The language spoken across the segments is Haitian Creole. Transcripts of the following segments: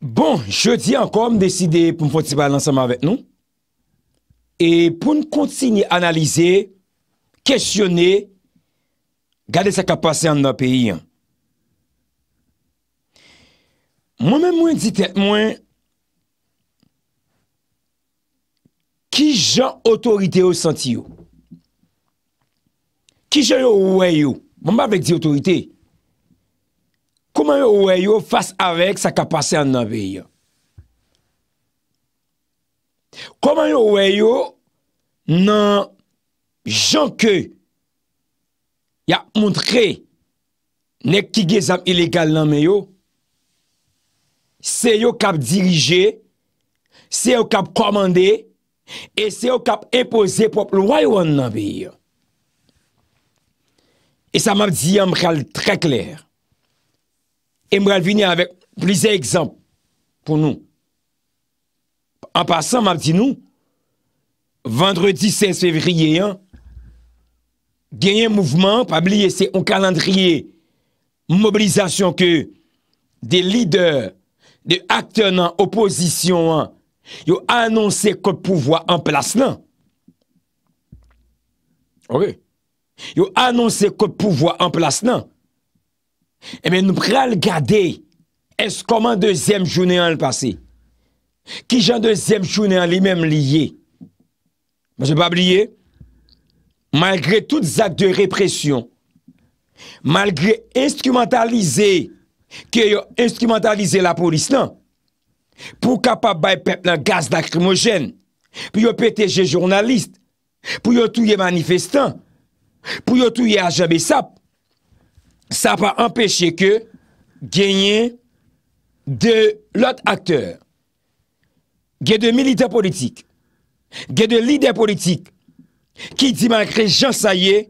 Bon, je di ankon m deside pou m foti pa lanseman vek nou. E pou m kontini analize, kestyone, gade sa kapase an nan peyi an. Mwen men mwen ditet mwen ki jan otorite ou santi ou. Ki jan ou wè ou. Mwen m avèk di otorite ou. koman non, yo wè yo fas avèk sa kapase an nan vè yo? Koman yo wè yo nan jankè ya moun tre nek kige zam ilegal nan mè yo? Se yo kap dirije, se yo kap komande, e se yo kap impose pop lwè yo an nan vè yo? E sa map di yam chal trè klèr. Et je vais avec plusieurs exemples pour nous. En passant, m'a dit nous, vendredi 16 février, hein, y a un mouvement, pas oublier, c'est un calendrier, mobilisation que des leaders, des acteurs dans opposition, hein, ils ont annoncé que pouvoir en place non. OK. Ils ont annoncé que pouvoir en place Emen eh nou pral gade, eskoman dezem jounen an l'pase? Ki jan dezem jounen an li menm liye? Mwen jen pa bliye? Malgre tout zak de represyon, malgre instrumentalize, ki yo instrumentalize la polis nan, pou kapab bay pep nan gaz dakrimogen, pou yo peteje jounalist, pou yo touye manifestan, pou yo touye ajebe sap, sa pa empèche ke genyen de lot akteur, genyen de milite politik, genyen de lider politik, ki di mankre jan saye,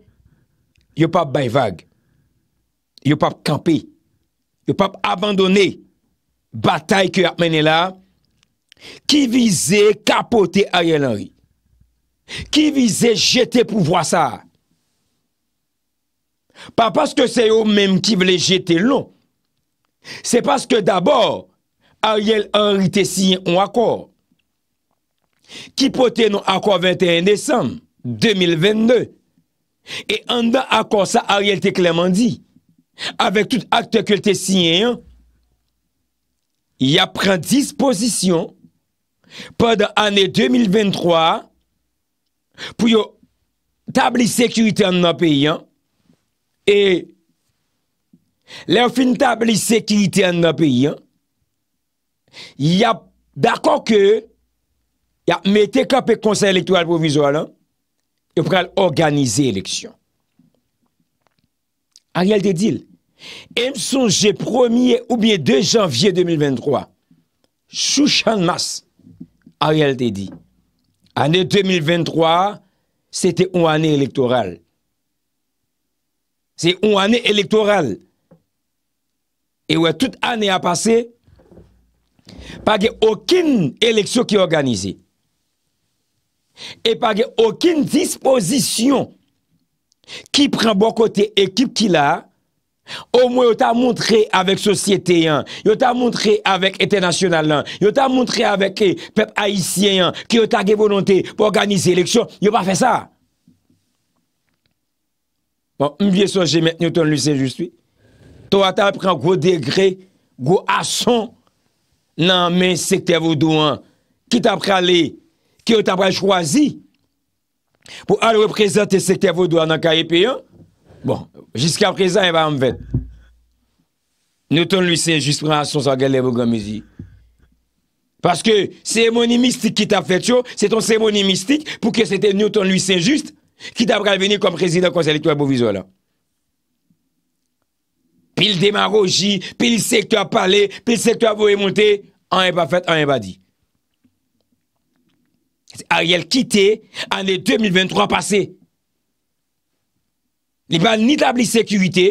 yo pa bay vague, yo pa kampe, yo pa abandone batay ke ap mènen la, ki vize kapote a yon anri, ki vize jete pou vwa sa, pa paske se yo menm ki vle jete loun, se paske dabor, Ariel Henry te siyen ou akor, ki pote nou akor 21 Desem, 2022, e an dan akor sa Ariel te kleman di, avek tout akte ke te siyen, yon, yon pren disposisyon, padan ane 2023, pou yo tabli sekurite ane nan peyi ane, E, lè ou finitab li sekidite an nan peyi an, y ap dako ke, y ap mette ka pe konsen elektoral pou vizual an, yo pral organize eleksyon. A rèl te dil, em son jè promi ou bie 2 janvye 2023, sou chan mas, a rèl te di, anè 2023, se te ou anè elektoral, Se yon ane elektoral, e wè tout ane a pase, pa ge okin eleksyon ki organize, e pa ge okin disposisyon, ki pren bon kote ekip ki la, o mwen yo ta mountre avèk sosyete yan, yo ta mountre avèk etè nasyonal lan, yo ta mountre avèk eh, pep aisyen yan, ki yo ta ge volante pou organize eleksyon, yo pa fè sa. Bon, mbiye soje met Newton-Louis Saint-Just, tou atal pren gwo degre, gwo ason nan men sekte avodouan, ki tap prale, ki yo tap prale chwazi, pou al reprezenter sekte avodouan nan ka epi an. Bon, jiska prezan yon va mwen. Newton-Louis Saint-Just pren ason sa gale vw gwa mizi. Paske semoni mistik ki tap fet yo, se ton semoni mistik pou ke se ten Newton-Louis Saint-Just, Ki ta pral veni kom prezident konsalitwa Bovizola Pil demarroji Pil sektwa pale Pil sektwa bove monte An e pa fet, an e pa di Ariel kite An e 2023 pase Li pa ni tabli sekurite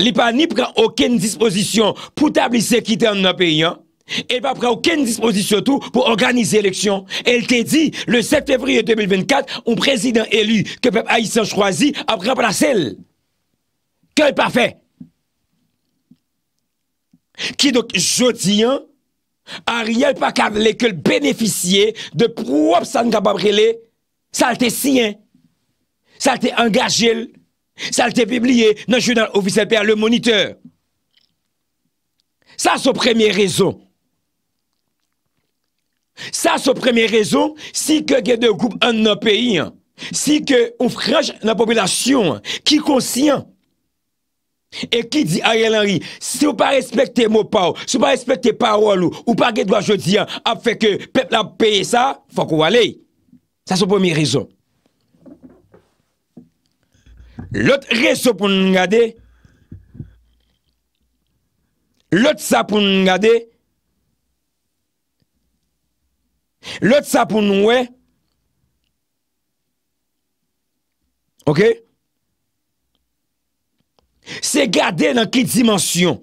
Li pa ni pran oken disposisyon Po tabli sekite an nou peyyan el pa pre ouken disposisyon tou pou organize eleksyon el te di le septembril 2024 ou prezident elu ke pep a yi san chwazi ap reprasel ke l pa fe ki dok jodi an a riyal pa kade le ke l beneficye de pou ap san kapabrele sa l te siyen sa l te angajel sa l te biblye nan jounan ofiselper le moniteur sa sou premye rezon Sa sou premye rezon, si ke gen de goup an nan peyi an, si ke ou franj nan popilasyon an, ki konsyen, e ki di a yel anri, se ou pa respekte mou pa ou, se ou pa respekte pa ou alou, ou pa gen dwa jodi an, ap feke pep la peye sa, fok ou aley. Sa sou premye rezon. Lot reso pou nou nga de, lot sa pou nou nga de, Lòt sa pou nou wè, ok, se gade nan ki dimensyon,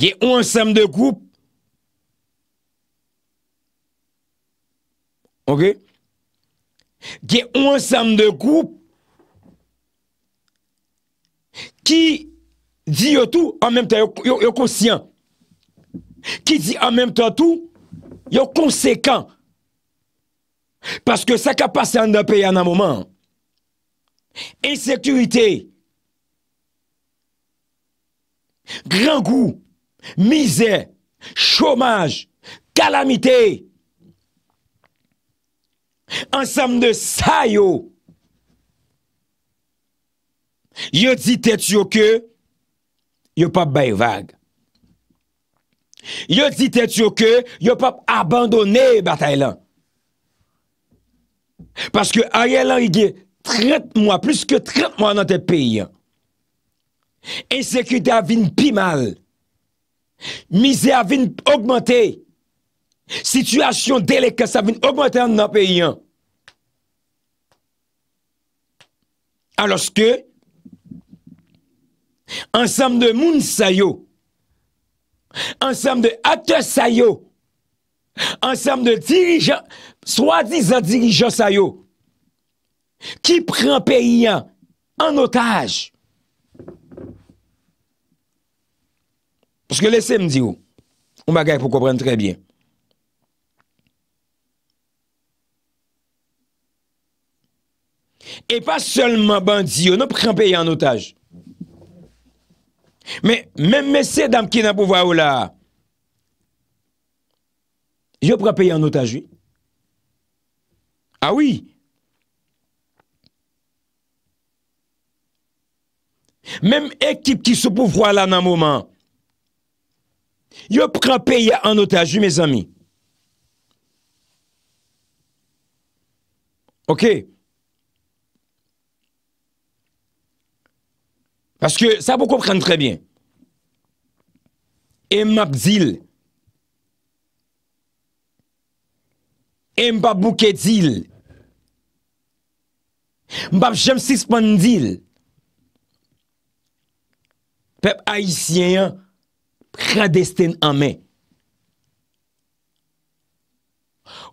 ge ou ansem de goup, ok, ge ou ansem de goup, ki, Di yo tou, an menm tan yo konsyen. Ki di an menm tan tou, yo konsekant. Paske sa kapasan da pey an an mouman. Ensekurite. Gran gou. Mize. Chomaj. Kalamite. An sam de sa yo. Yo di tet yo ke Yo pap bayevag. Yo ditet yo ke, yo pap abandone batay lan. Paske aye lan yige, tret mwa, pluske tret mwa nan te peyi an. Esekute avin pimal. Mize avin augmante. Sityasyon deleke sa avin augmante nan peyi an. Aloske, Ansem de moun sayo. Ansem de ate sayo. Ansem de dirijan, swa dizan dirijan sayo. Ki pren peyyan an otaj. Pouche ke lese mdi ou. Ou bagay pou kompren tre bien. E pa solman bandi ou nan pren peyyan an otaj. Mè mè sè dam ki nan pou vwa ou la. Yo pran paye an otajvi. A ah wè. Mèm ekip ki sou pou vwa la nan mouman. Yo pran paye an otajvi, mè zami. Ok. Ok. Paske sa pou kon pren trebyen. E m ap dil. E m pap bouke dil. M pap jem sispan dil. Pep ayisyen pradesten ame.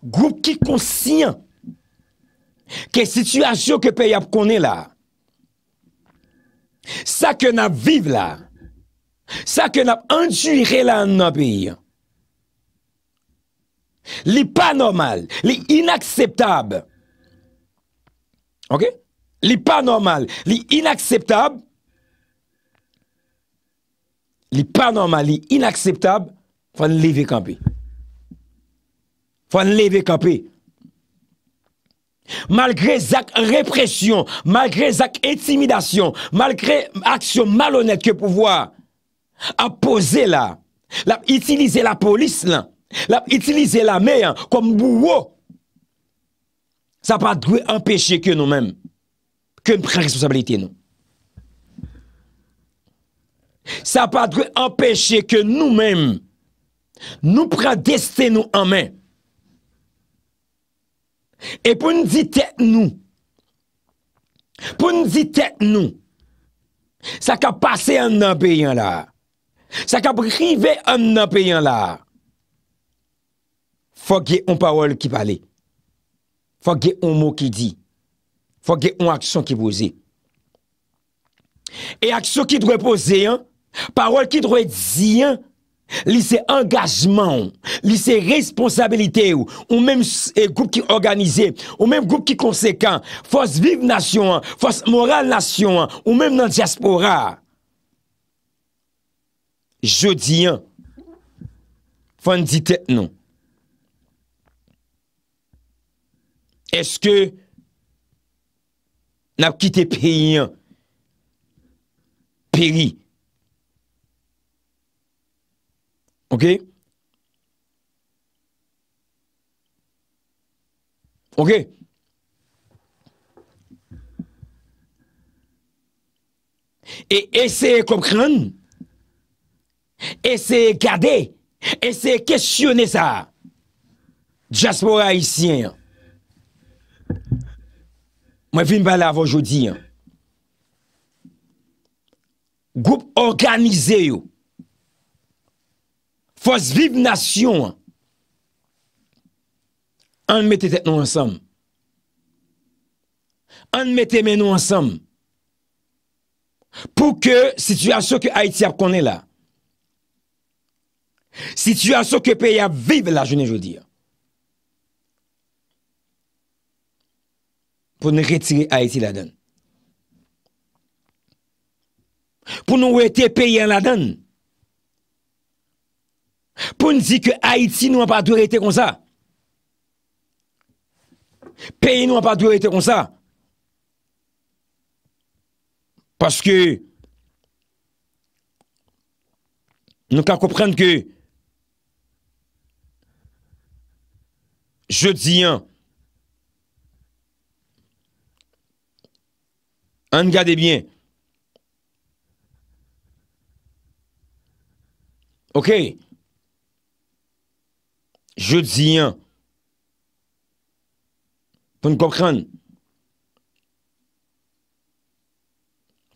Groupe ki konsyen ke situasyon ke pey ap konen la. Sa ke nap vive la, sa ke nap anjure la nan piye, li pa normal, li inakseptab, ok, li pa normal, li inakseptab, li pa normal, li inakseptab, fan leve kampi, fan leve kampi. malgré zak répression, malgré zak intimidation, malgré action malhonnête que pouvoir a posé là, l'a utilisé la police là, l'a utilisé la mer comme bourreau. Ça pas dû empêcher que nous-mêmes que nous prenions responsabilité nous. Ça pas dû empêcher que nous-mêmes nous prenions destin nous en main. E pou nou di tek nou, pou nou di tek nou, sa ka pase an nan pe yon la, sa ka brive an nan pe yon la, fò gè yon parol ki pale, fò gè yon mò ki di, fò gè yon aksyon ki bose. E aksyon ki dwe pose yon, parol ki dwe di yon, Li se engajman, li se responsabilite ou mèm goup ki organize ou mèm eh, goup ki konsekant Fos viv nasyon an, fos moral nasyon an ou mèm nan diaspora Jodi an, fon di tet nou Eske nan ki te peyi an, peyi Ok? Ok? E ese kom kren? Ese kade? Ese kestyone sa? Jaspora isyen. Mwen vin bala avon jodi. Goup organize yo. fos viv nasyon, an mette te nou ansam. An mette men nou ansam. Po ke situasyon ke Haiti ap konen la. Situasyon ke peye ap vive la, jounen joun dir. Po nou retire Haiti la den. Po nou wete peye la den. Po nou wete peye la den. Poun zi ke Haïti nou an pa dou rete kon sa. Peye nou an pa dou rete kon sa. Paske nou ka kouprenke je di yon an gade bien. Ok Je di yon. Ton kop kran.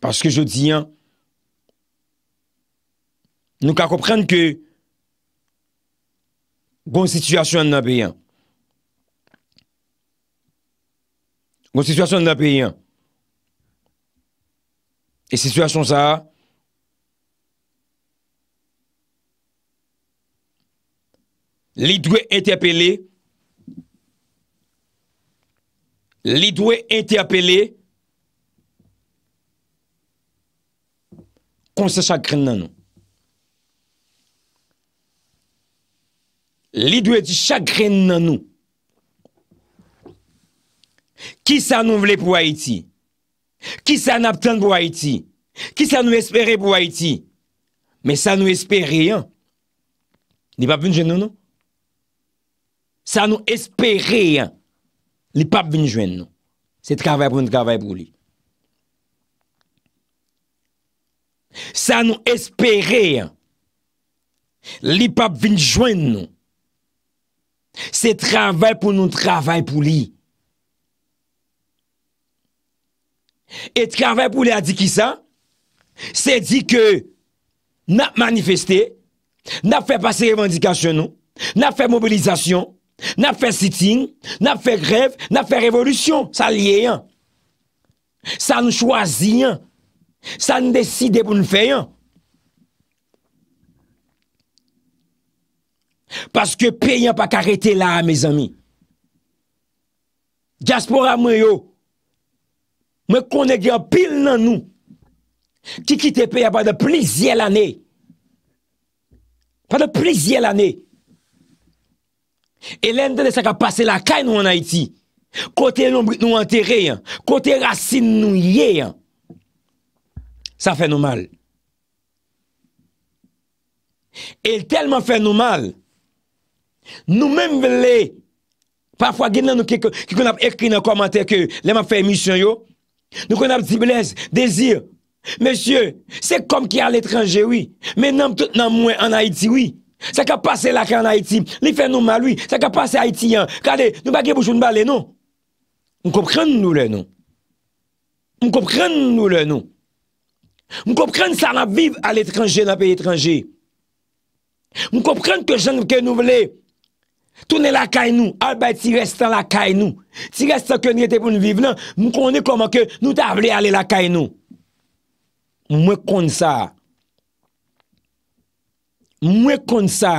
Paske je di yon. Nou ka kop kran ke goun situasyon nan pe yon. Goun situasyon nan pe yon. E situasyon sa a. Li dwe ente apele. Li dwe ente apele. Kon se chagren nan nou. Li dwe ti chagren nan nou. Ki sa nou vle pou Haiti? Ki sa nou apten pou Haiti? Ki sa nou espere pou Haiti? Men sa nou espere yon. Ni pa pun jen nou nou? Sa nou espere li pap vin jwen nou. Se travè pou nou travè pou li. Sa nou espere li pap vin jwen nou. Se travè pou nou travè pou li. Et travè pou li a di ki sa? Se di ke na manifeste, na fè pasi revendikasyon nou, na fè mobilizasyon, Na fe sitin, na fe grev, na fe revolusyon Sa liye yon Sa nou chwazi yon Sa nou deside pou nou fe yon Paske pe yon pa karete la Mes ami Jaspora mwen yo Me konen gen pil nan nou Ki kite pe yon pa de plizye l ane Pa de plizye l ane E len de sa ka pase lakay nou an Haiti. Kote lombrit nou anterre yan. Kote rasin nou ye yan. Sa fè nou mal. E telman fè nou mal. Nou menm velè. Parfwa gen nan nou ke kon ap ekri nan komantè ke lèman fè misyon yo. Nou kon ap ziblez, dezir. Mèsyè, se kom ki al etranje wè. Men nan mwen an Haiti wè. Sa ka pase laka an Haiti, li fè nou maloui, sa ka pase Haitian, kade nou bagye boujoun balè nou. Mou kopren nou lè nou. Mou kopren nou lè nou. Mou kopren sa nan viv al etranje nan pe etranje. Mou kopren ke jen ke nou vle. Tounè laka y nou, al bay ti restan laka y nou. Ti restan ke nye te pou nou viv nan, mou konen koman ke nou ta vle ale laka y nou. Mou mwen konen sa a. mwen kon sa,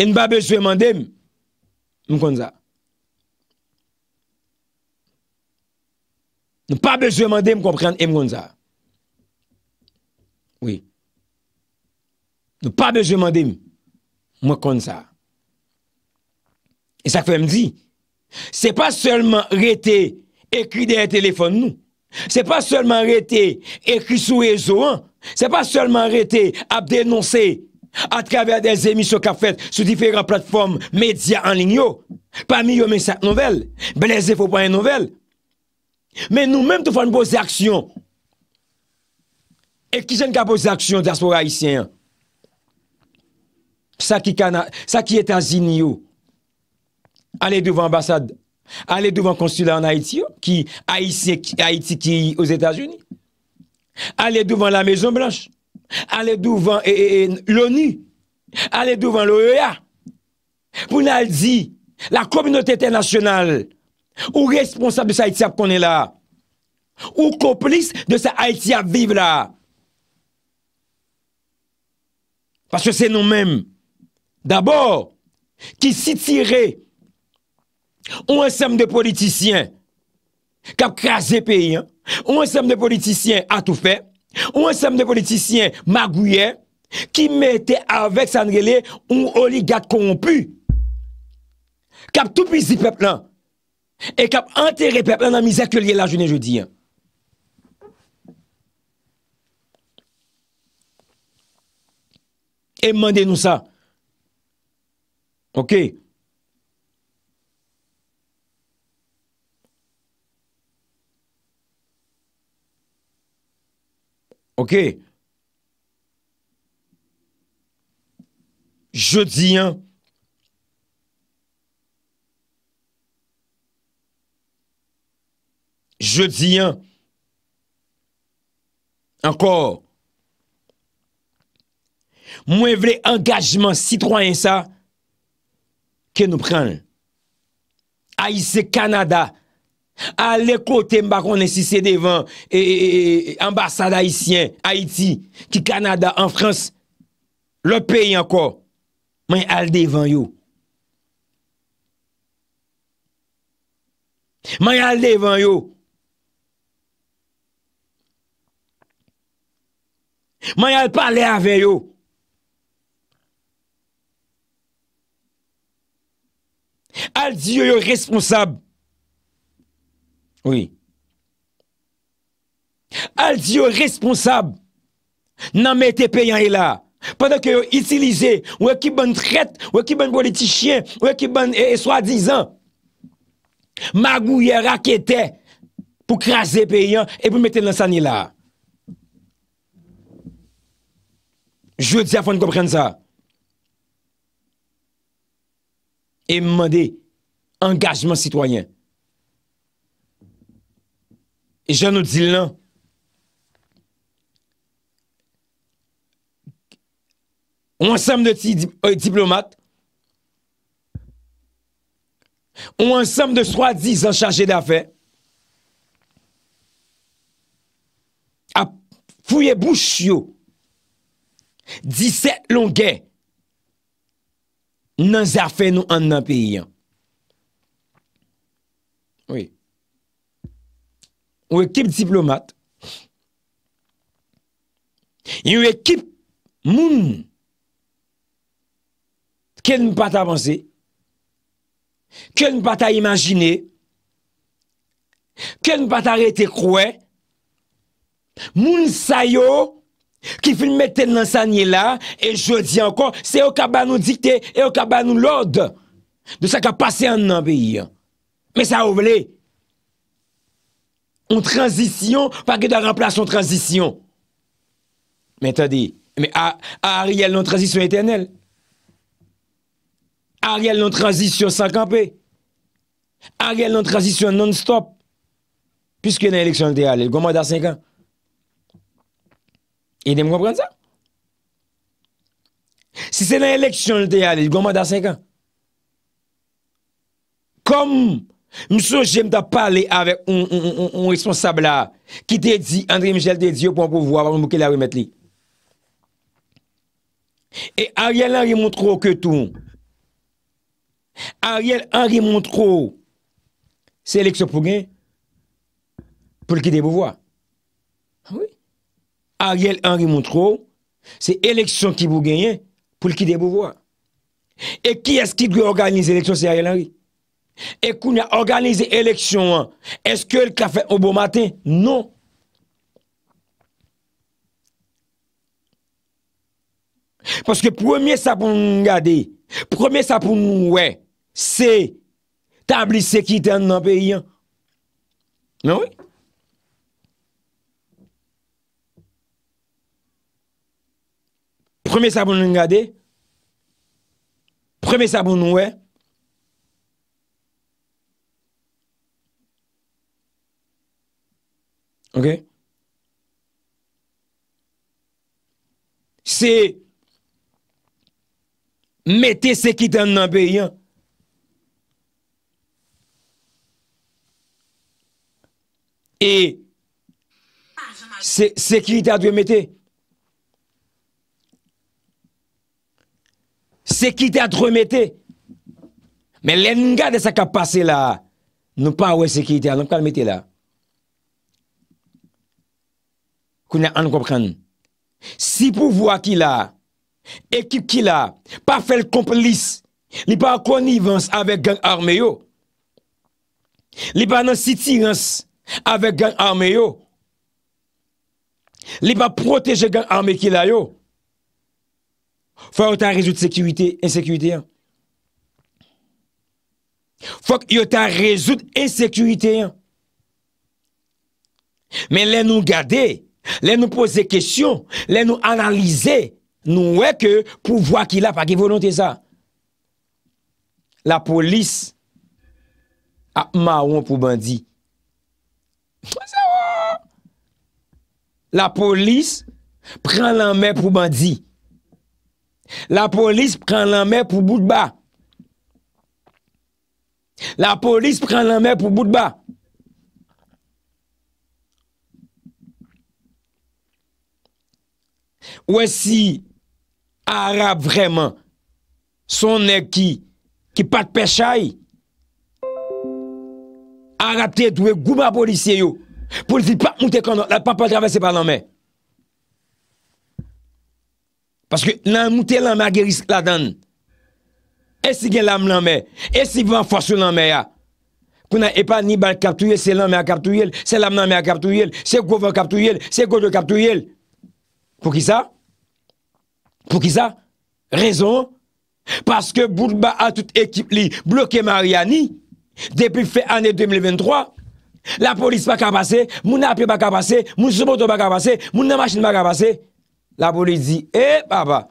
en ba bej veman dem, mwen kon sa. N pa bej veman dem, komprende, mwen kon sa. Oui. N pa bej veman dem, mwen kon sa. E sa kfe mdi, se pa selman rete, ekri de a telefon nou. Se pa selman rete ekri sou e zo an, se pa selman rete ap denonse a traver de zemi sou ka fet sou diferan platfom media anlin yo. Pa mi yo men sa novel, beleze fwo pa en novel. Men nou menm tou fwa n bozi aksyon. Ek kisen ka bozi aksyon d'aspo rayisyen. Sa ki etan zini yo. Ale douve ambasade. Ale douvan konsula an Haïti yo Ki Haïti ki Aux Etats-Unis Ale douvan la Mezon Blanche Ale douvan eh, eh, eh, l'ONU Ale douvan l'OEA Pou nal di La Komunotete Nasyonal Ou responsable sa Haïti ap konen la Ou komplis De sa Haïti ap viv la Pache se nou men Dabor Ki si tire Ki si tire Ou an sem de politisyen kap krasi peyi. Ou an sem de politisyen atou fe. Ou an sem de politisyen magouye ki mette avek sanrele ou oligat konpu. Kap tou pizi peplan. E kap anteri peplan nan mizak ke liye la jounen joudi. E mande nou sa. Ok. Ok. Ok, je di an, je di an, ankor, mwen vle engajman sitwoyen sa, ke nou pran, aise Kanada, Al le kote mba konen si se devan ambasade Haitien, Haiti, ki Kanada, an Frans, le peyi anko, man al devan yo. Man al devan yo. Man al pale ave yo. Al di yo yo responsab, Al di yo responsab nan mette peyan e la padan ke yo itilize wè e ki bon tret, wè e ki bon boleti chien wè e ki bon e swadizan magouye rakete pou krasi peyan e pou mette lansan e la Je di a fon kou pren sa E mwande engagement citoyen E jan nou di lan. Ou ansam de ti euh, diplomat. Ou ansam de swa diz an chaje da fe. Fouye bouch yo. Diset lon gen. Nan zafen nou an nan piyan. Ouye. ou ekip diplomat, yon ekip moun, ken mou pat avanse, ken mou pat avansene, ken mou pat arrete kouè, moun sayo, ki filmete nan sanye la, e jodi ankon, se yo kaban nou dikte, e yo kaban nou lode, de sa ka pase an nan peyi, me sa ouvelè, transition, pas que de remplacer son transition. Mais dit, mais à, Ariel, non transition éternelle. Ariel, non transition sans camper. Ariel, non transition non-stop. Puisque dans l'élection idéale, il y a 5 ans. Et de comprendre ça? Si c'est dans l'élection, il y a 5 ans. Comme Mso jem da pale ave un responsable la ki dedye André Michel dedye ou pou an pou vou avan mou ke la remet li. E Ariel Henry Montreux ke tou. Ariel Henry Montreux se eleksyon pou genye pou l ki de bouvoi. Ah Ariel Henry Montreux se eleksyon ki bou genye pou l ki de bouvoi. E ki as ki dwe organize eleksyon se Ariel Henry? Ekou ni a organize eleksyon an Eske el ka fe obo mate? Non Paske premye sa pou nou ngade Premye sa pou nou we Se tablise ki ten nan peyi an Non we Premye sa pou nou ngade Premye sa pou nou we Se mette sekidat nan beyan. E sekidat ve mette. Sekidat ve mette. Men len nga de sa ka pase la. Nou pa we sekidat nan kal mette la. Si pouvoi ki la, ekip ki la, pa fel komplis, li pa akonivans avek gang arme yo, li pa nan sitirans avek gang arme yo, li pa proteje gang arme ki la yo. Fok yo ta rezout sekywite, en sekywite yo. Fok yo ta rezout en sekywite yo. Men len nou gadey. Lè nou pose kèsyon, lè nou analize Nou wè kè pou vwa ki la pa ki volonte sa La polis ap ma woun pou bandi La polis pran lan mè pou bandi La polis pran lan mè pou bout ba La polis pran lan mè pou bout ba Wè si arap vreman sonè ki pat pechay, arap te dwe gouma polisye yo, polisye pa moutè kondon, la pa pa travesse pa nanmen. Paske nan moutè nanmen a geris la dan, e si gen lanmen nanmen, e si ven fosou nanmen ya. Kou nan epa ni bal kaptouyèl, se lanmen a kaptouyèl, se lanmen a kaptouyèl, se kouvan kaptouyèl, se koujan kaptouyèl. Pou ki sa? Pou ki sa? Rezon? Paske Boudba a tout ekip li bloke Mariani Depi fè ane 2023 La polis pa ka pase Moun api pa ka pase Moun souboto pa ka pase Moun nan machin pa ka pase La polis di Eh baba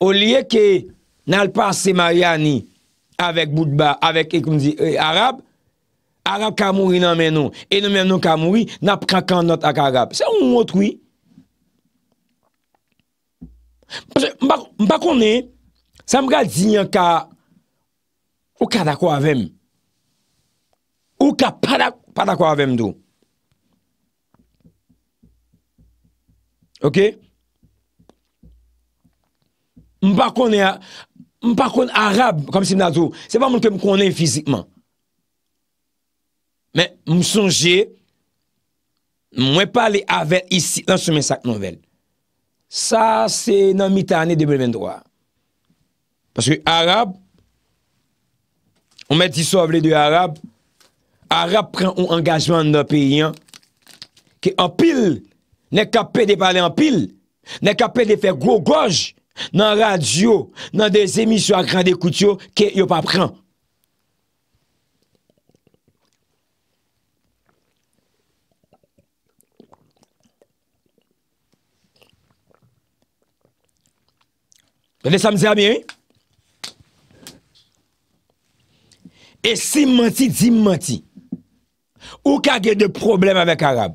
O liye ke nan l'pase Mariani Avèk Boudba Avèk ekoun di Arab Arab kamouri nan menon E nan menon kamouri Nap kakandot ak Arab Se ou moutoui? Mpa kone, sa mga di nyan ka Ou ka dako avem Ou ka pa dako avem do Ok Mpa kone, mpa kone Arab Kom si mna do, se pa moun ke mkone fizikman Men, msonje Mwen pale avem isi Nan soumen sak novel Sa se nan mita ane 2023. Paske Arab, ou men ti sovle de Arab, Arab pren ou angajman nan peyen, ki an pil, ne kapel de pale an pil, ne kapel de fe gro goj, nan radio, nan de zemisyo a gran de koutyo, ki yo pa pren. Sade samze a miye? E si manti, di manti. Ou ka ge de problem avèk Arab?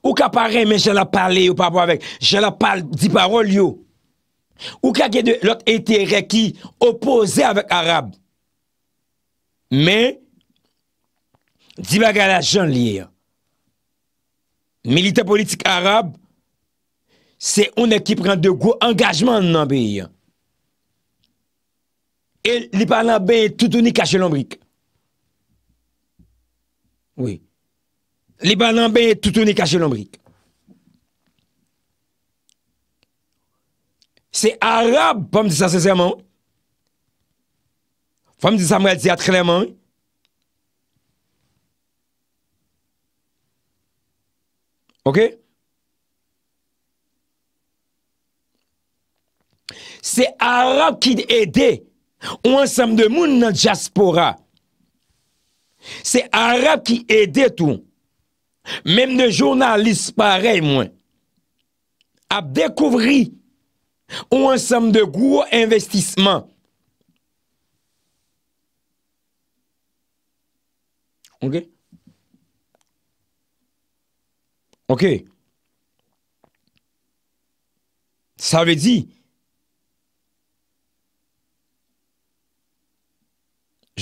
Ou ka pare men jen la pale ou pa po bon avèk? Jen la pale di parol yo. Ou ka ge de lot etere ki opose avèk Arab? Men, di baga la jen liye. Milite politik Arab, Se one ki pren de gwo engajman nan bi. E li pa nan be toutouni kache lombrik. Oui. Li pa nan be toutouni kache lombrik. Se Arab pa m di sa sesèman. Pa m di sa mwen di sa tremen. Ok. Ok. Se arap ki ede ou ansam de moun nan diaspora. Se arap ki ede tou. Mem de jounalist parey mwen. A dekouvri ou ansam de gwo investisman. Ok. Ok. Sa ve di...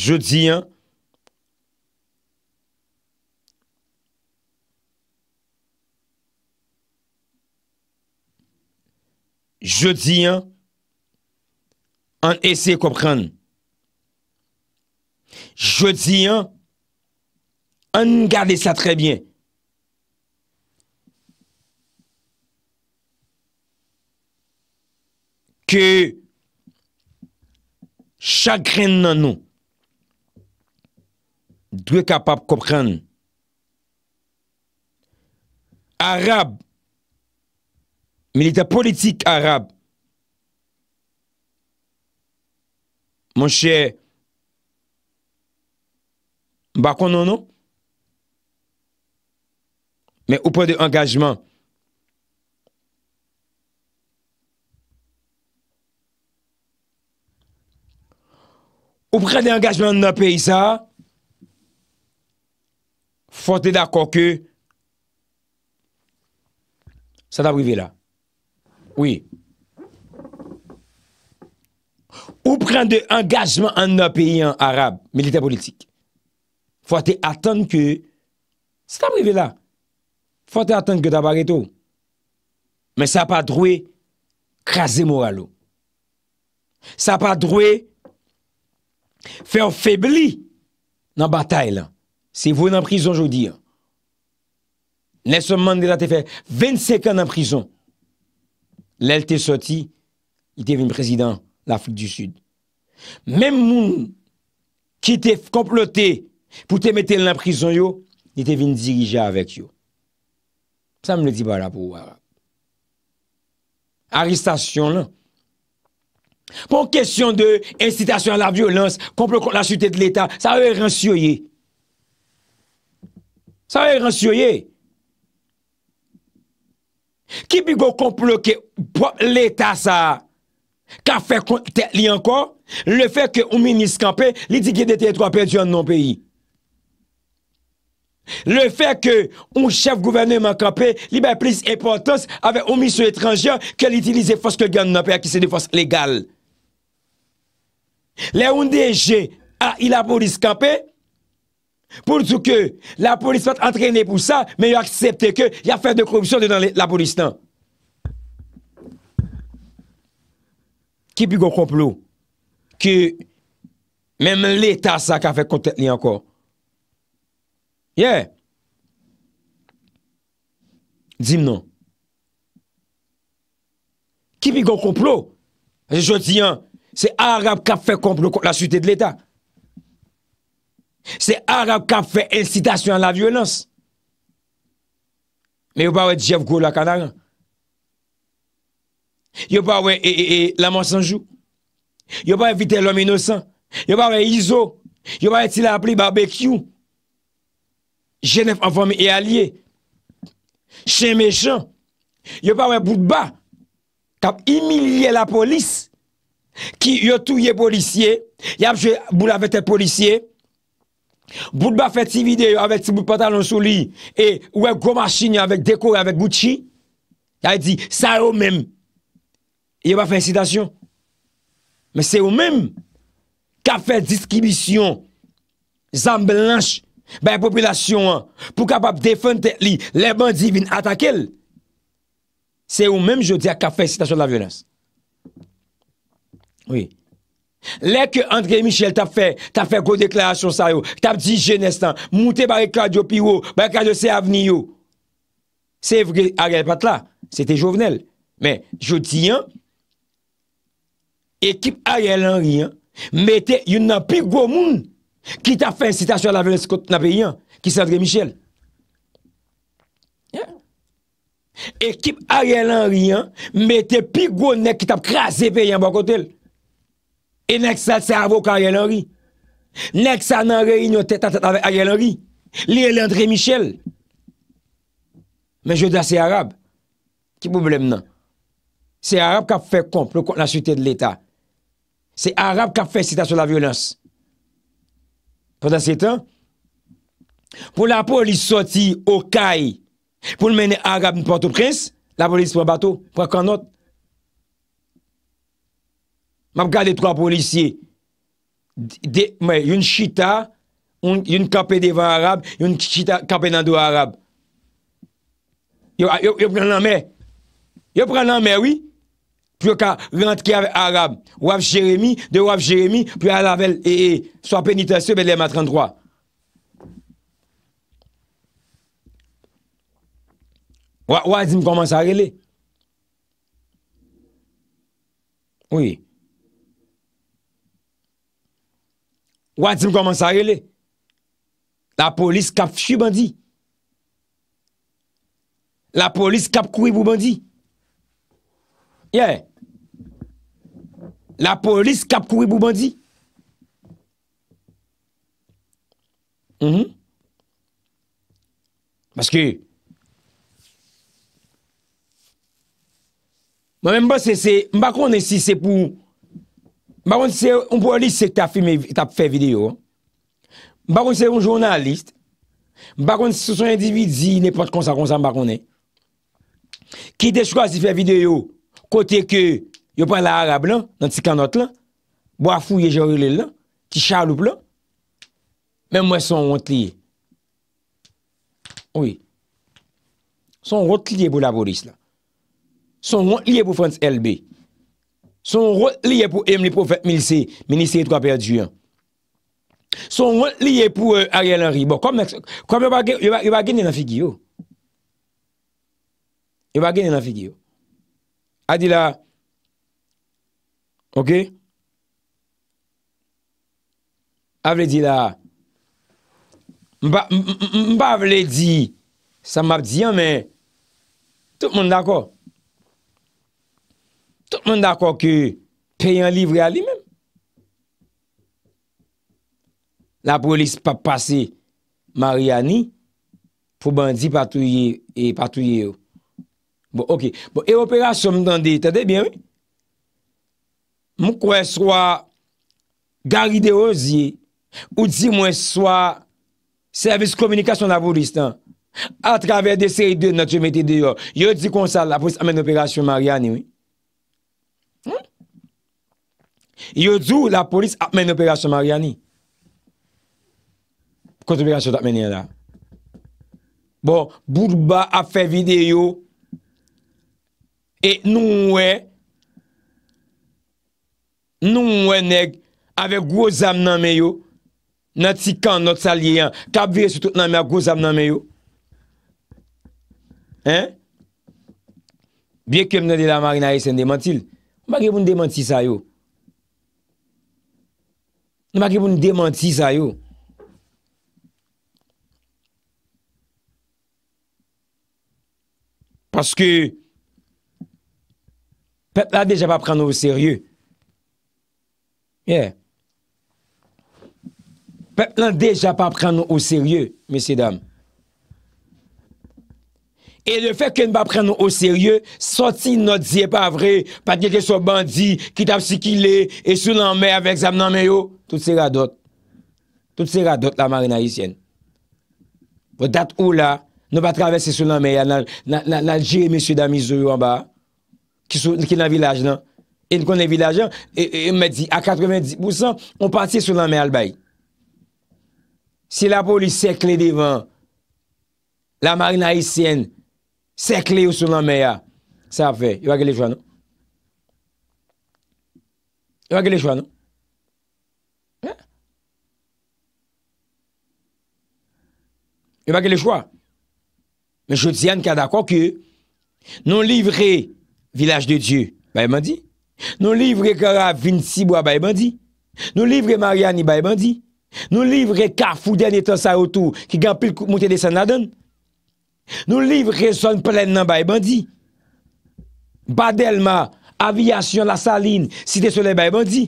Je di yon. Je di yon. An ese kopran. Je di yon. An gade sa trebyen. Ke chakren nan nou. Dwe kapap kopran. Arab. Milite politik Arab. Mon chè. Bakon nono. Men ou pre de engajman. Ou pre de engajman nan pey sa. Sa. fote d'akon ke sa tabrive la. Ouye. Ou pren de engajman an nan peyi an Arab milite politik. Fote atan ke sa tabrive la. Fote atan ke tabare to. Men sa pa drouye krasi moralo. Sa pa drouye fer febli nan batay lan. Se vou yon anprison joudi an. Nè seman de la te fè. 25 an anprison. Lèl te soti. Y te vin président la flite du sud. Mèm moun. Ki te complote. Pou te mette l'anprison yo. Y te vin dirija avèk yo. Sa m lè di ba la pou. Aristasyon lè. Pon kèsyon de incitation la violens. Komple la sute de l'état. Sa vè rensyoye. Sa wè ransyoye. Ki bi go komploke pou l'Etat sa ka fè kon tè li anko le fè ke oumi nis kampe li di gè dete etro apè di yon nan peyi. Le fè ke oum chèf gouverne man kampe, li bè plis epotos avè oumi sou etranjè ke li dilize fòs ke gè nan peyi ki se de fòs legal. Le oum deje a ila pou dis kampe Pouzou ke la polis pat entrenye pou sa, men yo aksepte ke ya fèr de korupsyon non. non. de nan la polis nan. Ki pi gon komplo ke men men l'Etat sa ka fè konten li ankor. Ye. Dim non. Ki pi gon komplo se joti an, se Arab ka fè komplo la sute de l'Etat. Se Arab kap fè incitasyon la vyolans. Me yo pa wè Jef Gou la Kanagan. Yo pa wè E.E.E. Lamansanjou. Yo pa wè Vitellom Inosan. Yo pa wè Izo. Yo pa wè Tila Apri Barbecue. Genèf Anfami E.Aliye. Che Mèchant. Yo pa wè Boudba. Kap imilye la polis. Ki yo touye polisye. Yo pa wè Bouda Vete Polisye. Bout ba fè ti vide yo avè ti bout pantalon sou li, e ouè gomashin yo avè dekore avè bouchi, ya yè di, sa yo mèm, yè ba fè incitasyon. Mè se yo mèm, ka fè diskibisyon, zan blanche, baye populasyon an, pou kapap defante li, le ban divin atakel. Se yo mèm, yo diya, ka fè incitasyon la vyonans. Oui. Lè ke André Michel tap fè, tap fè gwo deklarasyon sa yo, tap di genestan, moutè bari kadyo pi yo, bari kadyo se avni yo. Se vre, a rè pat la, se te jovenel. Mè, jo di yon, ekip a rè lan rè yon, mè te yon nan pi gwo moun, ki tap fè incitasyon la vèneskot na pe yon, ki sa André Michel. Ekip a rè lan rè yon, mè te pi gwo nè ki tap krasè pe yon bakotel. E nèk sa tse avok a ye lan ri. Nèk sa nan ri yon tè tatat avè a ye lan ri. Liye lèndre Michel. Men jè da se Arab. Ki problem nan? Se Arab kap fè komple kont la sute de l'Etat. Se Arab kap fè sita sou la violens. Pendan se tan. Pou la poli soti ou kaj. Pou l menen Arab nou portou prins. La poli dispo batou. Pou ak anot. Mab gade 3 polisye. Yon chita, yon kapè devan Arab, yon chita kapè nan do Arab. Yon pren nan mè. Yon pren nan mè, wè. Pyo ka rentke Arab. Wav Jeremie, de wav Jeremie, pyo alavel e so penitasyon be lèm a 33. Wazim koman sa rele. Wè. Wad zim koman sa rele? La polis kap fchi bandi? La polis kap koui pou bandi? Ye? La polis kap koui pou bandi? Mm-hmm. Pasku. Mwen mba se se, mba konen si se pou... M bagon se, m pou a lis se te a film, te a pou fe video. M bagon se yon jounalist. M bagon se se son individi, ne pot konsakonsan bagon e. Ki de chwa si fe video, kote ke yo pan la Arab la, nan ti kanot la, bo a fou ye jorile la, ti chaloup la, men mwen son wot liye. Ouye, son wot liye pou la Boris la. Son wot liye pou Frans LB. Ouye. Son wot liye pou em li profet milise. Minise yi tkwa perdi yon. Son wot liye pou Ariel Henry. Bo kom yon pa geni nan figi yo. Yon pa geni nan figi yo. Adi la. Ok. Avle di la. Mpa avle di. Sa map di yon men. Tout moun dako. Ok. moun d'akor ke payen livre a li men. La polis pa pase Mariani pou bandi patouye e patouye yo. Bon, ok. Bon, e operasyon moun dande, tade, bien, wè? Moun kwen swa gari de ozi ou di mwen swa servis komunikasyon la polis, tan? A travèr de sey de natye mette di yo. Yo di konsal la polis amen operasyon Mariani, wè? Yo zou la polis apmen operasyon maryani Kont operasyon apmen yon la Bon, Bourba a fe vide yo E nou wè Nou wè neg Ave gwo zam nan me yo Nati kan not salye yan Kab vye sotot nan me a gwo zam nan me yo He? Biye kem nan de la maryan a ese n demantil Ma ge moun demantil sa yo an maki pou nou dèmantize a yo. Paske, pep nan deja pa pran nou ou serye. Yeah. Pep nan deja pa pran nou ou serye, messe dam. E le fèk ke nou pa pran nou ou serye, soti nou diye pa vre, pati yè kè so bandi, ki tap si ki lè, e sou nan mè avèk zèm nan mè yo. Tout se radot. Tout se radot la marina hisyen. Vot dat ou la, nou pa travesse sou nan meya, nan jir monsi ou dami zou yo an ba, ki nan vilaj nan. En konen vilajan, en medji, a 90%, ou pati sou nan meya al bay. Se la pou li sekle devan, la marina hisyen, sekle ou sou nan meya, sa fe, yo a ge le chwa nou. Yo a ge le chwa nou. Yon pa gen le chwa. Men chot si an kada kwa ke. Non livre Vilaj de Diyo, ba yon mandi. Non livre Klara Vincibo, ba yon mandi. Non livre Mariani, ba yon mandi. Non livre Kafouden etan saotou ki gampil mouten de Sanadon. Non livre Son Plennan, ba yon mandi. Badelma, Aviasyon, La Saline, Sitesole, ba yon mandi.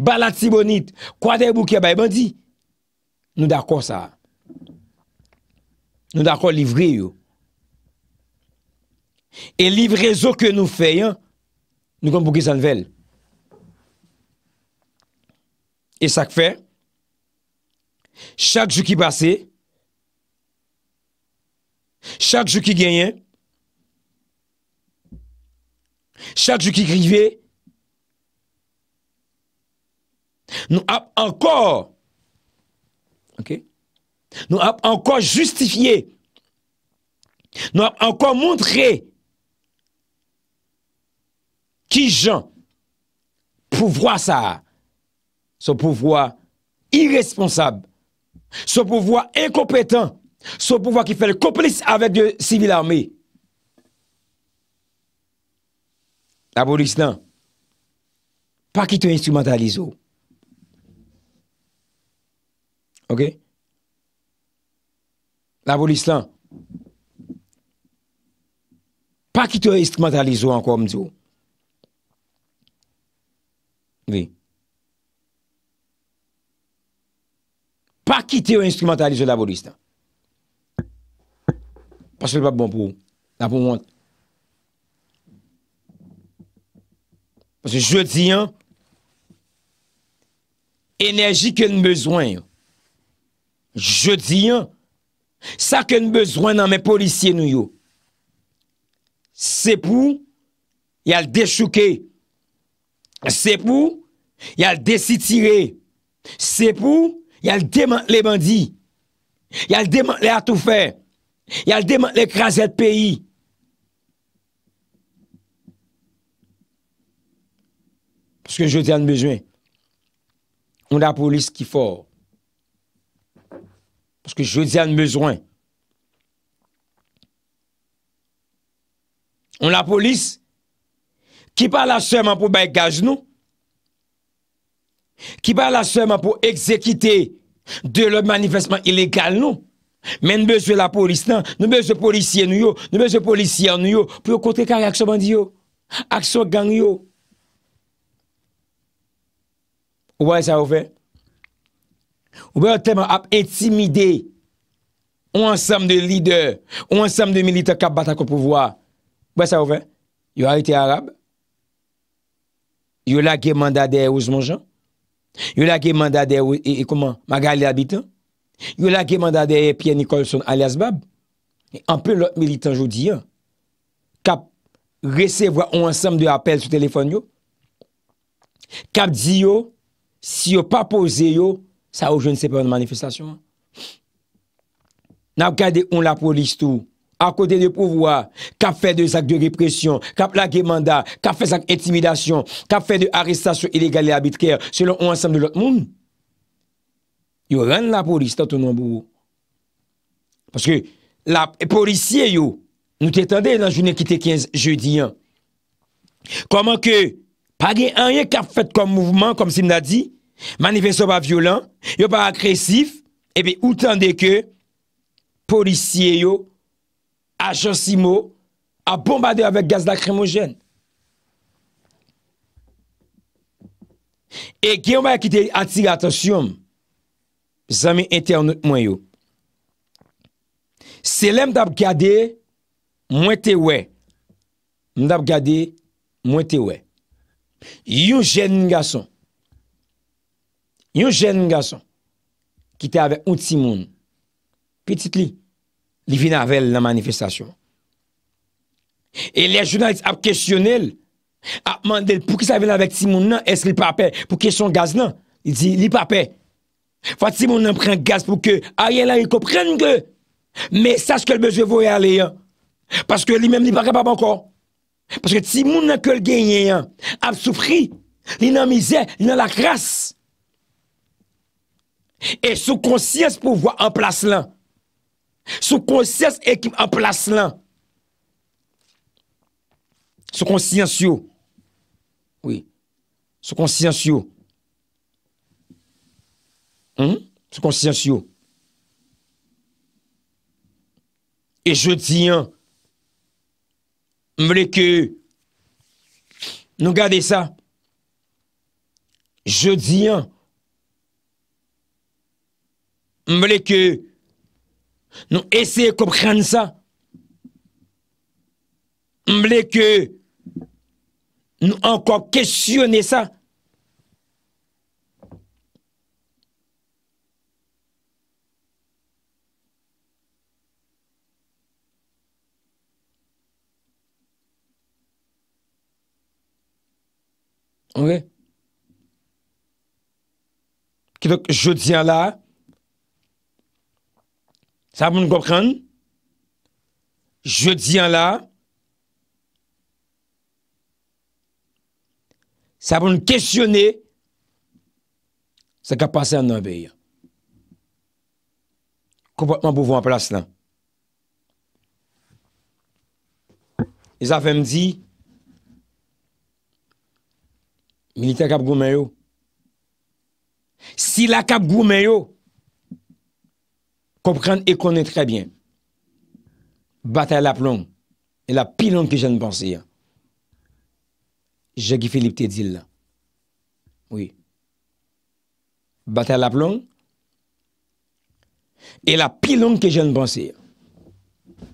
Balatibonit, Kouadebouke, ba yon mandi. Nou da kwa saa. Nou da akwa livre yo. E livre zo ke nou fey an, nou kon pou gizan vel. E sak fe, chad jou ki basi, chad jou ki genyen, chad jou ki grive, nou ap ankor, ankor, Nous avons encore justifié. Nous avons encore montré qui Jean pouvoir ça. Ce pouvoir irresponsable. Ce pouvoir incompétent. Ce pouvoir qui fait le complice avec le civil armé. La police, non. Pas qui te instrumentalise. Oh. OK? Lavolistan. Pa ki te ou instrumentalize ou an kon mdi ou. Vi. Pa ki te ou instrumentalize ou lavolistan. Pas se l pa bon pou. La pou mwant. Pas se jodi an. Enerji ke l mezoin yo. Jodi an. Sake n bezwen nan men polisye nou yo. Se pou, yal de chouke. Se pou, yal de sitire. Se pou, yal deman le bandi. Yal deman le atoufer. Yal deman le kraset peyi. Pouske jote an bezwen. Onda polis ki fòr. Parce que je vous dis, il y a un besoin. On a la police qui parle à seulement pour bagage, non? Qui parle à seulement pour exécuter de l'obmanifestement illégal, non? Mais on ne veut pas la police, non? On ne veut pas de policier, non? On ne veut pas de policier, non? Pour contrer car action bandit, non? Action gang, non? Ou wè, ça ouvre? Ou beyo teman ap intimide ou ansam de lider ou ansam de militer kap batakou pou vwa beyo sa ouven yo harite Arab yo lage mandade ou Zmonjan yo lage mandade e koman e, Magali Abitan yo lage mandade e Pien Nikolson alias Bab e, anpe lot militer jou diyo kap resevwa ou ansam de apel sou telefon yo kap diyo si yo pa pose yo Sa ou je ne sepe an manifestasyon? Na ou kade ou la polis tou? A kote de pouvoi? Kap fe de sak de represyon? Kap la gemanda? Kap fe sak intimidasyon? Kap fe de arrestasyon ilegal li abit kèr? Selon ou ansem de lot moun? Yo, ren la polis ta ton anbou? Paske, la polisye yo, nou te tende lan jounen ki te kin je diyan. Koman ke, pa gen anyen kap fet kon mouvman, kom si mna di, yo, Manifesto pa violent, yo pa agresif, ebe utande ke polisye yo, ajonsi mo, a bombade avè gaz la kremogen. E gen wè ki te ati gato syon, zami internet mwen yo. Se lè m dab gade, mwen te wè. M dab gade, mwen te wè. Yon jen nga son. Yon jen mga son, ki te ave ou ti moun, petit li, li vina ave l nan manifestasyon. E le jounan ap kestyonel, ap mandel pou ki sa vina ave ti moun nan, es li pape, pou ki son gaz nan, li di, li pape. Fwa ti moun nan pren gaz pou ke, aye la yon ko pren ge, me sas ke l bezwe voye ale yan, paske li menm li pape pa pankon. Paske ti moun nan ke l genye yan, ap soufri, li nan mize, li nan la krasse. E sou konsyans pou vwa an plas lan. Sou konsyans ekim an plas lan. Sou konsyans yo. Oui. Sou konsyans yo. Hmm? Sou konsyans yo. E je di an. Mreke. Nou gade sa. Je di an. voulons que nous essayions de comprendre ça. Nous que nous encore questionner ça. Ok? donc, je tiens là, Sa ap moun gokran, je diyan la, sa ap moun kestyone, se kap pase an nan beyan. Kou patman pou vou an plas lan. E zafen mdi, milite kap goun men yo. Si la kap goun men yo, comprendre et connaître très bien. Bataille la plomb. Et la longue que je ne pensais. Jacques Philippe te dit là. Oui. Bataille la plomb. Et la longue que je ne pensais. Hein.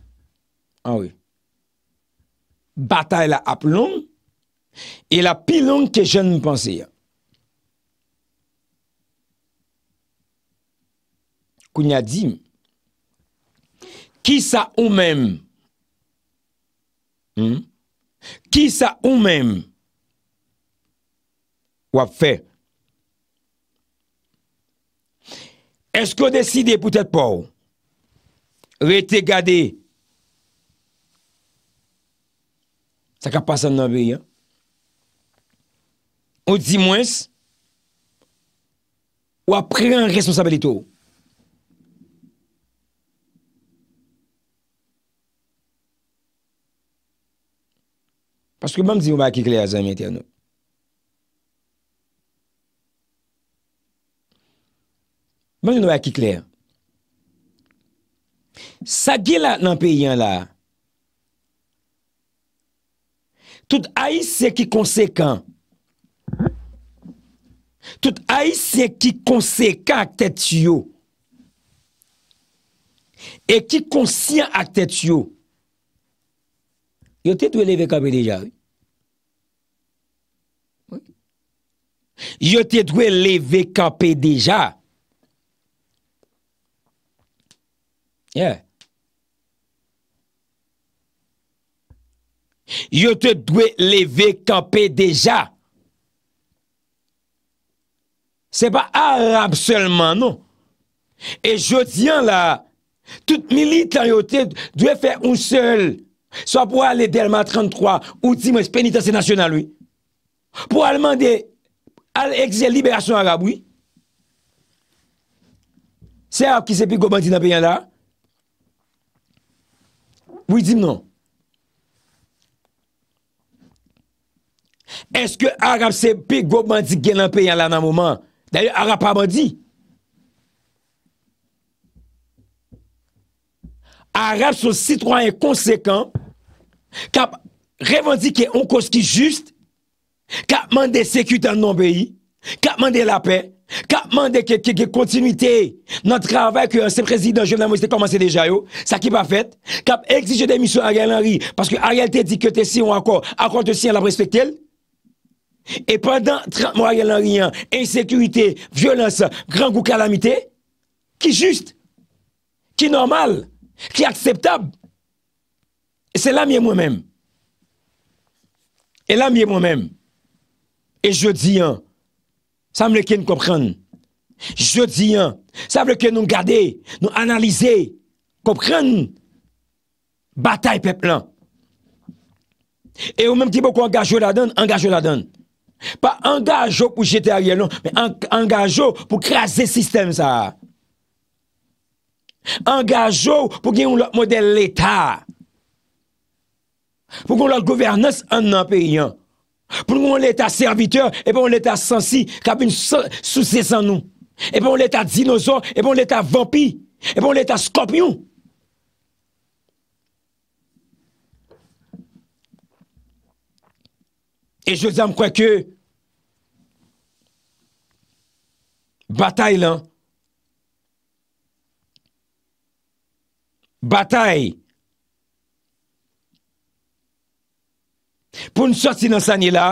Ah oui. Bataille la plomb. Et la longue que je ne pensais. Hein. Ou ni a di. Ki sa ou men. Hmm? Ki sa ou men. Ou ap fe. Esko deside pou tete pou. Ou ete gade. Sa kapasan nan beyan. Ou di mwens. Ou ap pre an responsabelito ou. Aske mam di yon wakik lè a zanmè tè an nou. Mam di yon wakik lè a. Sa gè la nan pe yon la. Tout a y se ki konsekan. Tout a y se ki konsekan ak tè tsyou. E ki konsyen ak tè tsyou. Yo tè dwe leve kabè deja wè. Yo te dwe leve kampe deja. Yeah. Yo te dwe leve kampe deja. Se pa Arab selman, non. E jodian la, tout milite lan yo te dwe fe un sel. Sa pou ale delman 33, ou di mwen spenitase nasyonal, oui. Pou aleman de... Al ekziye liberasyon Arab, oui? Se Arab ki se pi gobandi nan pe yon la? Oui, di mnon. Eske Arab se pi gobandi gen nan pe yon la nan mouman? Danyo, Arab pa bandi? Arab sou sitwoyen konsekant kap revandike yon koski juste Kap mande seku tan non beyi Kap mande la pe Kap mande ke kontinuité Nan travèk se prezidant jounan Mwen se te komanse deja yo Sa ki pa fèt Kap exige demisyon a real anri Paske a real te dikote si ou akor Akor te si an la prespektel E pandan tra mwen a real anri Ensekuité, violènse, grangou kalamité Ki just Ki normal Ki akseptab E se la miè mwen mèm E la miè mwen mèm E je diyan, sa m le ken kompran. Je diyan, sa m le ken nou gade, nou analize, kompran, batay pe plan. E ou menm ti bo kon angajo la don, angajo la don. Pa angajo pou jetè a yon, an, angajo pou krasè sistem sa. Angajo pou gen yon lòk model l'Etat. Fou kon lòk gouvernes an nan pe yon. pou nou on lè ta serviteur, epè on lè ta sensi, kap un sou se san nou, epè on lè ta dinosor, epè on lè ta vampi, epè on lè ta skopyon, e jè zè m kwen ke, batay lan, batay, batay, Poun sotsi nan sanye la,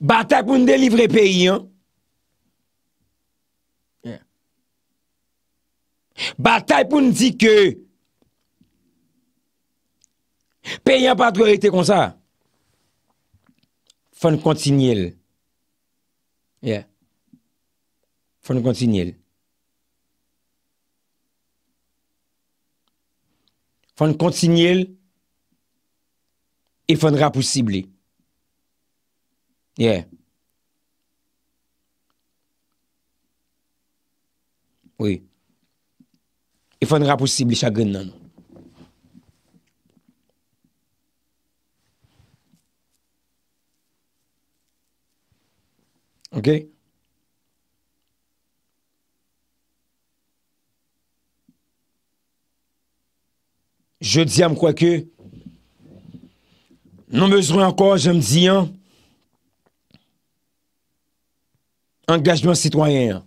batay pou n'delivre peyi an, batay pou n'di ke, peyi an pa drorite kon sa, foun kontinye l. Foun kontinye l. Fon kontinil, e fon rapousibli. Yeah. Oui. E fon rapousibli chagoun nan. Ok? Ok? je dis à moi que, nous besoin encore, je me dis, hein, engagement citoyen.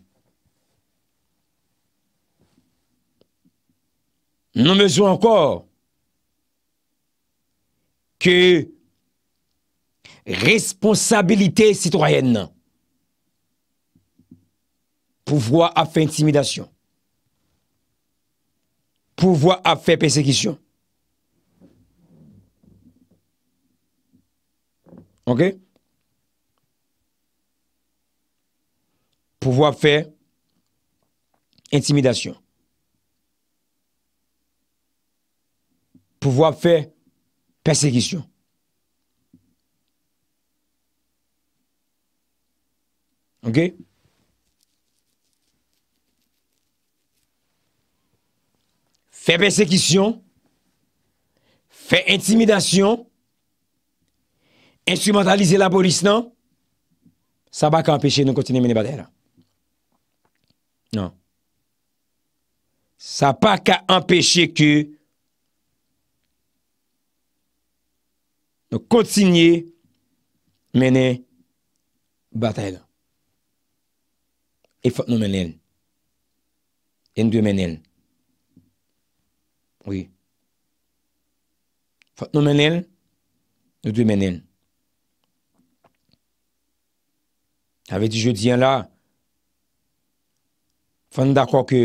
Nous besoin encore que responsabilité citoyenne pouvoir à faire intimidation pouvoir à faire persécution OK? Pouvoir faire intimidation. Pouvoir faire persécution. OK? Faire persécution, faire intimidation, instrumentalize la boris nan, sa ba ka empeshe nou kontinye mene batay la. Nan. Sa ba ka empeshe ke nou kontinye mene batay la. E fote nou menen. En dwe menen. Oui. Fote nou menen, nou dwe menen. Avè di jò diyan la, fan da kwa kè,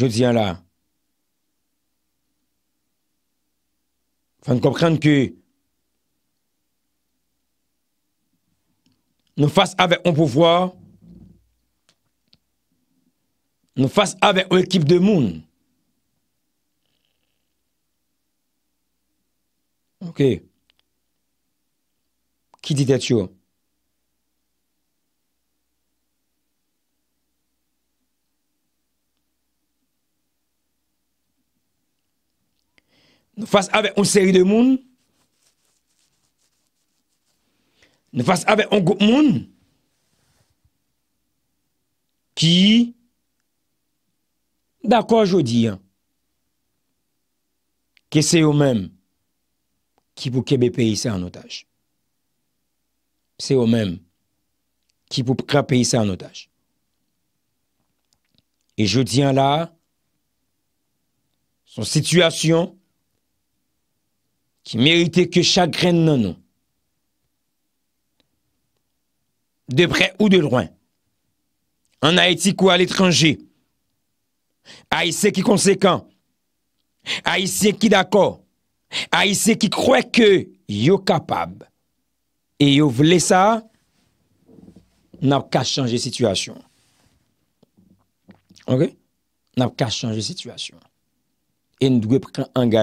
jò diyan la, fan kòp kèn kè, nou fase avè an pouvoi, nou fase avè an ekip de moun. Oké. Ki dit et yo? Nou fase ave on seri de moun, nou fase ave on gout moun, ki, dako ajo di, ke se yo men, ki pou kebe peyise an otaj. c'est eux-mêmes qui pour craper ça en otage. Et je dis en là, son situation qui méritait que chagrin non nous, de près ou de loin, en Haïti ou à l'étranger, Haïtiens qui conséquent, Haïtiens qui d'accord, Haïtiens qui croit que yo capable E yo vle sa, nan ap ka chanje situasyon. Ok? Nan ap ka chanje situasyon. E nou dwe prek an gaj